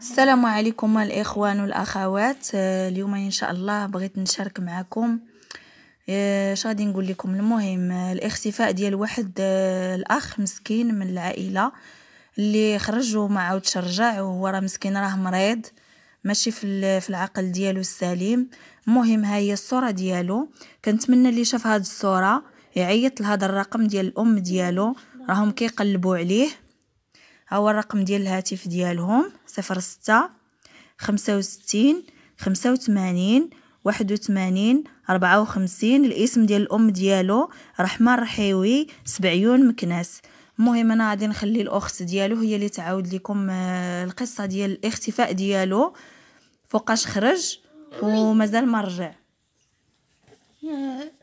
السلام عليكم الاخوان والاخوات آه، اليوم ان شاء الله بغيت نشارك معكم آه، اش غادي نقول لكم المهم آه، الاختفاء ديال واحد الاخ مسكين من العائله اللي خرج وما عاودش رجع وهو راه مسكين راه مريض ماشي في في العقل ديالو السليم المهم ها هي الصوره ديالو كنتمنى اللي شاف هاد الصوره يعيط لهذا الرقم ديال الام ديالو راهم كيقلبوا عليه ها هو الرقم ديال الهاتف ديالهم صفر ستة خمسة وستين خمسة وثمانين واحد وثمانين ربعة وخمسين الاسم ديال الأم ديالو رحمة الرحيوي سبعيون مكناس المهم انا غادي نخلي الاخت ديالو هي اللي تعاود لكم آه، القصه ديال الاختفاء ديالو فوقاش خرج ومازال ما رجع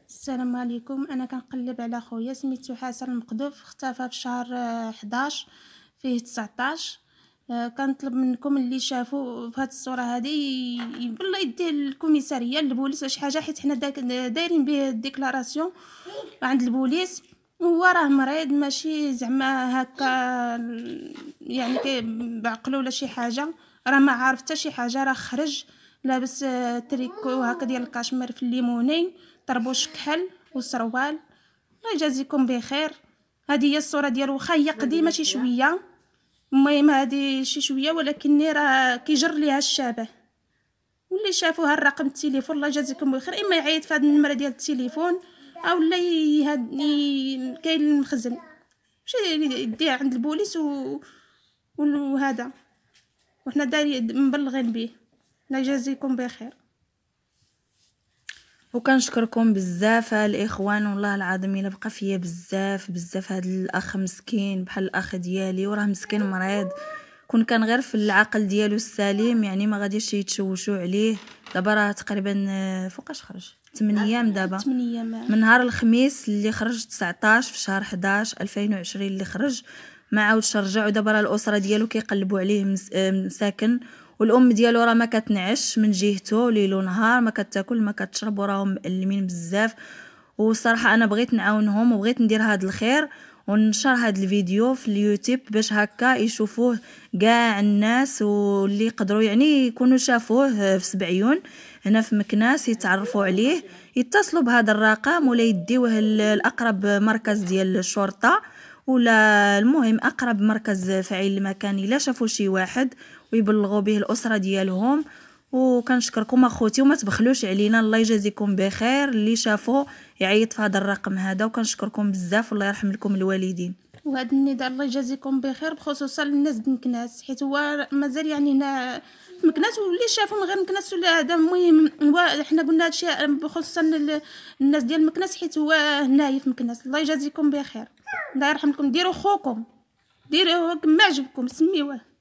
السلام عليكم انا كنقلب على خويا سميتو حسن المقدوف اختفى في شهر 11 آه، فيه 19 آه، كنطلب منكم اللي شافوا في هاد الصوره هذه بالله يديه للكوميساريه للبوليس شي حاجه حيت حنا دايرين به ديكلاراسيون عند البوليس هو راه مريض ماشي زعما هكا يعني كي بعقلو ولا شي حاجه راه ما عارف حتى شي حاجه راه خرج لابس آه، تريكو هكا ديال الكاشمير في الليموني طربوش كحل وسروال الله يجازيكم بخير هذه هي الصوره ديال واخا هي قديمه شي شويه المهم هذه شي شويه ولكن راه كيجر ليها الشابه واللي شافوا الرقم التليفون الله يجازيكم بخير اما يعيط في هذه النمره ديال التليفون او لا كاين المخزن مشي يديه عند البوليس و وهذا وحنا داري مبلغين به الله يجازيكم بخير وكنشكركم بزاف الاخوان والله العظيم الا بقى فيا بزاف بزاف هذا الاخ مسكين بحال الاخ ديالي وراه مسكين مريض كون كان غير في العقل ديالو السليم يعني ما غاديش يتشوشوا عليه دابا راه تقريبا آه، فوقاش خرج 8 ايام دابا من نهار الخميس اللي خرج 19 في شهر 11 2020 اللي خرج ما عاودش رجع ودابا راه الاسره ديالو كيقلبوا عليه آه، مساكن والام ديالو راه ما كتنعش من جهته ليل ونهار ما كتاكل ما كتشرب وراهم مألمين بزاف وصراحه انا بغيت نعاونهم وبغيت ندير هاد الخير وننشر هاد الفيديو في اليوتيوب باش هكا يشوفوه كاع الناس واللي يقدروا يعني يكونوا شافوه في سبعيون هنا في مكناس يتعرفوا عليه يتصلوا بهذا الرقم ولا يديوه لاقرب مركز ديال الشرطه ولا المهم اقرب مركز فعيل المكان لا شافوا شي واحد ويبلغوا به الاسره ديالهم وكنشكركم اخوتي وما تبخلوش علينا الله يجازيكم بخير اللي شافو يعيط في هذا الرقم هذا وكنشكركم بزاف والله يرحم لكم الوالدين وهذا النداء الله يجازيكم بخير بخصوصا للناس مكناس حيت هو مازال يعني هنا في مكناس واللي شافوا من غير مكناس ولا هذا المهم حنا قلنا هادشي بخصوصا الناس ديال مكناس حيت هو هنايا في مكناس الله يجازيكم بخير الله يرحمكم ديروا خوكم ديروا كما عجبكم سميوه